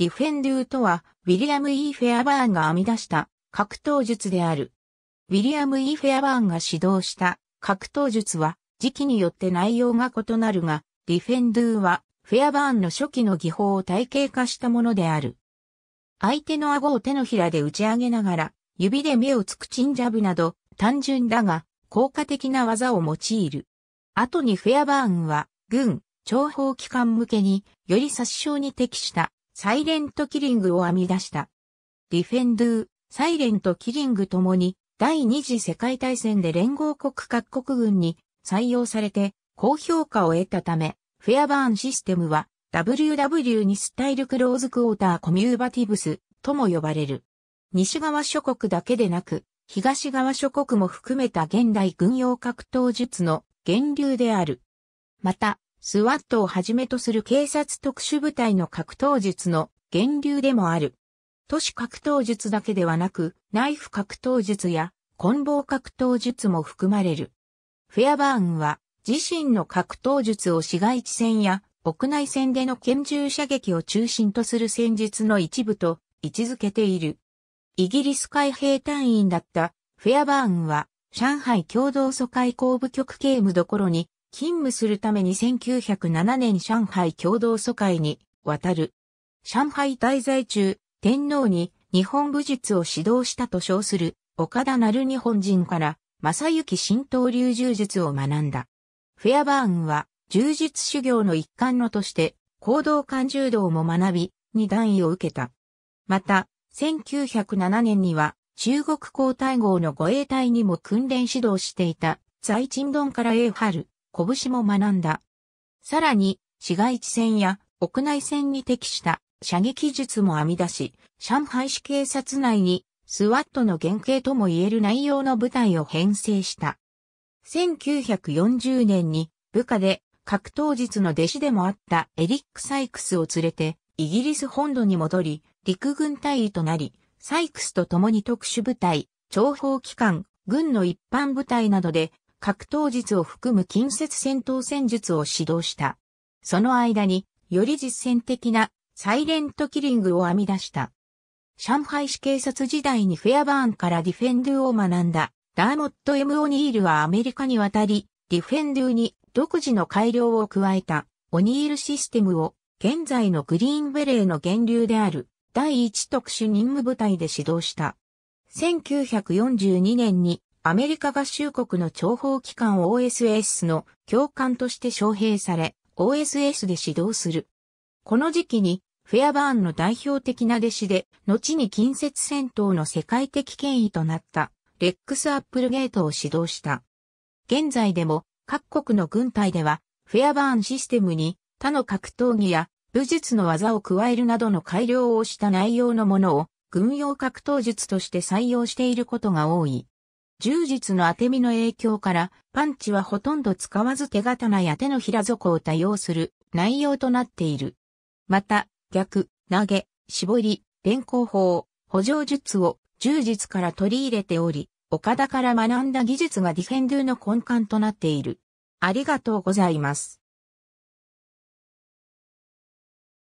ディフェンドゥーとは、ウィリアム・イー・フェアバーンが編み出した格闘術である。ウィリアム・イー・フェアバーンが指導した格闘術は、時期によって内容が異なるが、ディフェンドゥーは、フェアバーンの初期の技法を体系化したものである。相手の顎を手のひらで打ち上げながら、指で目をつくチンジャブなど、単純だが、効果的な技を用いる。後にフェアバーンは、軍、諜報機関向けに、より殺傷に適したサイレントキリングを編み出した。ディフェンドゥ、サイレントキリングともに第二次世界大戦で連合国各国軍に採用されて高評価を得たため、フェアバーンシステムは WW にスタイルクローズクォーターコミューバティブスとも呼ばれる。西側諸国だけでなく、東側諸国も含めた現代軍用格闘術の源流である。また、スワットをはじめとする警察特殊部隊の格闘術の源流でもある。都市格闘術だけではなく、ナイフ格闘術や、棍棒格闘術も含まれる。フェアバーンは、自身の格闘術を市街地戦や、屋内戦での拳銃射撃を中心とする戦術の一部と位置づけている。イギリス海兵隊員だったフェアバーンは上海共同疎開工部局刑務ろに勤務するために1907年上海共同疎開に渡る。上海滞在中、天皇に日本武術を指導したと称する岡田成日本人から正幸新刀流柔術を学んだ。フェアバーンは柔術修行の一環のとして行動感柔道も学び、二段位を受けた。また、1907年には中国皇太后の護衛隊にも訓練指導していた在鎮丼から英春、拳も学んだ。さらに、市街地戦や屋内戦に適した射撃術も編み出し、上海市警察内にスワットの原型とも言える内容の部隊を編成した。1940年に部下で格闘術の弟子でもあったエリック・サイクスを連れてイギリス本土に戻り陸軍隊員となり、サイクスと共に特殊部隊、諜報機関、軍の一般部隊などで格闘術を含む近接戦闘戦術を指導した。その間に、より実践的なサイレントキリングを編み出した。上海市警察時代にフェアバーンからディフェンドゥを学んだ。ダーモット・ M・ オニールはアメリカに渡り、ディフェンドゥに独自の改良を加えたオニールシステムを現在のグリーンベレーの源流である第一特殊任務部隊で指導した。1942年にアメリカ合衆国の諜報機関 OSS の教官として招聘され、OSS で指導する。この時期に、フェアバーンの代表的な弟子で、後に近接戦闘の世界的権威となった、レックス・アップルゲートを指導した。現在でも、各国の軍隊では、フェアバーンシステムに、他の格闘技や武術の技を加えるなどの改良をした内容のものを軍用格闘術として採用していることが多い。柔術の当て身の影響から、パンチはほとんど使わず手刀や手の平底を多用する内容となっている。また、逆、投げ、絞り、連行法、補助術を充実から取り入れており、岡田から学んだ技術がディフェンドゥの根幹となっている。ありがとうございます。